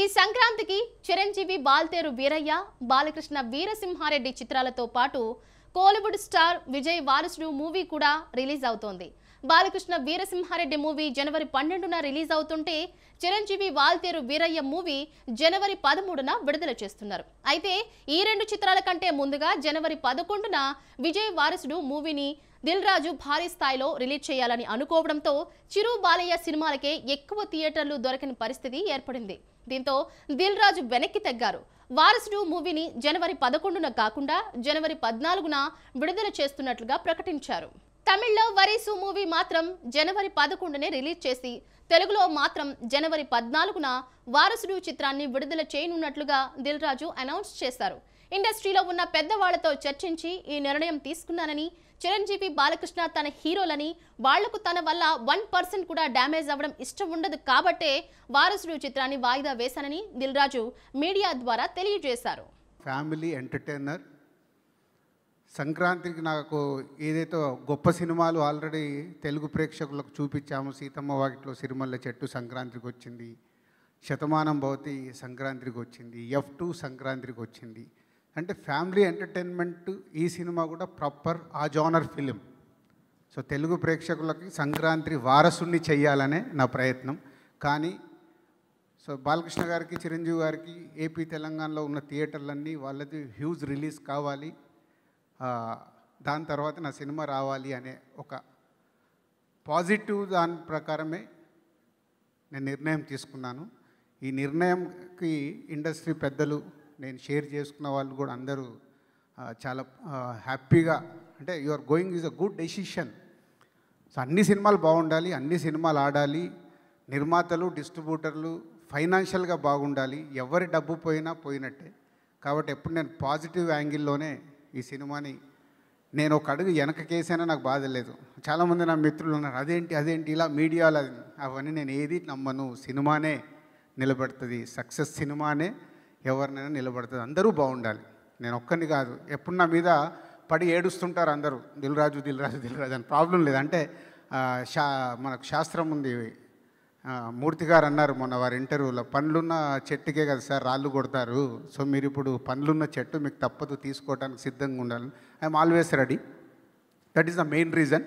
ఈ సంక్రాంతికి చిరంజీవి బాల్తేరు వీరయ్య బాలకృష్ణ వీరసింహారెడ్డి చిత్రాలతో పాటు కోలీవుడ్ స్టార్ విజయ్ వారసుడు మూవీ కూడా రిలీజ్ అవుతోంది బాలకృష్ణ వీరసింహారెడ్డి మూవీ జనవరి పన్నెండున రిలీజ్ అవుతుంటే చిరంజీవి వాల్తేరు వీరయ్య మూవీ జనవరి పదమూడున విడుదల చేస్తున్నారు అయితే ఈ రెండు చిత్రాల కంటే ముందుగా జనవరి పదకొండున విజయ్ వారసుడు మూవీని దిల్ రాజు భారీ స్థాయిలో రిలీజ్ చేయాలని అనుకోవడంతో చిరు బాలయ్య సినిమాలకే ఎక్కువ థియేటర్లు దొరకని పరిస్థితి ఏర్పడింది దీంతో దిల్ రాజు వెనక్కి తగ్గారు వారసుడు మూవీని జనవరి పదకొండున కాకుండా జనవరి పద్నాలుగున విడుదల చేస్తున్నట్లుగా ప్రకటించారు తమిళ్లో వరీసు మూవీ మాత్రం జనవరి పదకొండునే రిలీజ్ చేసి తెలుగులో మాత్రం జనవరి పద్నాలుగున వారసుడు చిత్రాన్ని విడుదల చేయనున్నట్లుగా దిల్ రాజు అనౌన్స్ చేశారు ఇండస్ట్రీలో ఉన్న పెద్దవాళ్లతో చర్చించి ఈ నిర్ణయం తీసుకున్నానని చిరంజీవి బాలకృష్ణ తన హీరోలని వాళ్లకు తన వల్ల వన్ పర్సెంట్ కూడా డ్యామేజ్ అవ్వడం ఇష్టం ఉండదు కాబట్టే వారసుడు చిత్రాన్ని వాయిదా వేశానని దిల్ రాజు మీడియా ద్వారా తెలియజేశారు ఫ్యామిలీ ఎంటర్టైనర్ సంక్రాంతికి నాకు ఏదైతే గొప్ప సినిమాలు ఆల్రెడీ తెలుగు ప్రేక్షకులకు చూపించాము సీతమ్మ వాకిట్లో సిరిమల్ల చెట్టు సంక్రాంతికి వచ్చింది శతమానం భవతి సంక్రాంతికి వచ్చింది ఎఫ్ టూ సంక్రాంతికి వచ్చింది అంటే ఫ్యామిలీ ఎంటర్టైన్మెంట్ ఈ సినిమా కూడా ప్రాపర్ ఆ జానర్ ఫిలిం సో తెలుగు ప్రేక్షకులకి సంక్రాంతి వారసుని చేయాలనే నా ప్రయత్నం కానీ సో బాలకృష్ణ గారికి చిరంజీవి గారికి ఏపీ తెలంగాణలో ఉన్న థియేటర్లన్నీ వాళ్ళది హ్యూజ్ రిలీజ్ కావాలి దాని తర్వాత నా సినిమా రావాలి అనే ఒక పాజిటివ్ దాని ప్రకారమే నేను నిర్ణయం తీసుకున్నాను ఈ నిర్ణయంకి ఇండస్ట్రీ పెద్దలు నేను షేర్ చేసుకున్న వాళ్ళు కూడా అందరూ చాలా హ్యాపీగా అంటే you are going is a good decision so అన్ని సినిమాలు బాగుండాలి అన్ని సినిమాలు ఆడాలి నిర్మాతలు డిస్ట్రిబ్యూటర్లు ఫైనాన్షియల్గా బాగుండాలి ఎవరి డబ్బు పోయినా పోయినట్టే కాబట్టి ఎప్పుడు నేను పాజిటివ్ యాంగిల్లోనే ఈ సినిమాని నేను ఒక అడుగు వెనకకేసానో నాకు బాధ లేదు చాలామంది నా మిత్రులు ఉన్నారు అదేంటి అదేంటి ఇలా మీడియాలో అవన్నీ నేను ఏది నమ్మను సినిమానే నిలబడుతుంది సక్సెస్ సినిమానే ఎవరినైనా నిలబడుతుంది అందరూ బాగుండాలి నేను ఒక్కరిని కాదు ఎప్పుడు నా మీద పడి ఏడుస్తుంటారు అందరూ దిల్రాజు దిల్రాజు దిల్రాజు అని ప్రాబ్లం లేదు అంటే శా మనకు శాస్త్రం ఉంది మూర్తి గారు అన్నారు మొన్న వారి ఇంటర్వ్యూలో పండ్లున్న చెట్టుకే కదా సార్ రాళ్ళు కొడతారు సో మీరు ఇప్పుడు పండ్లున్న చెట్టు మీకు తప్పదు తీసుకోవడానికి సిద్ధంగా ఉండాలి I'm always ready that is the main reason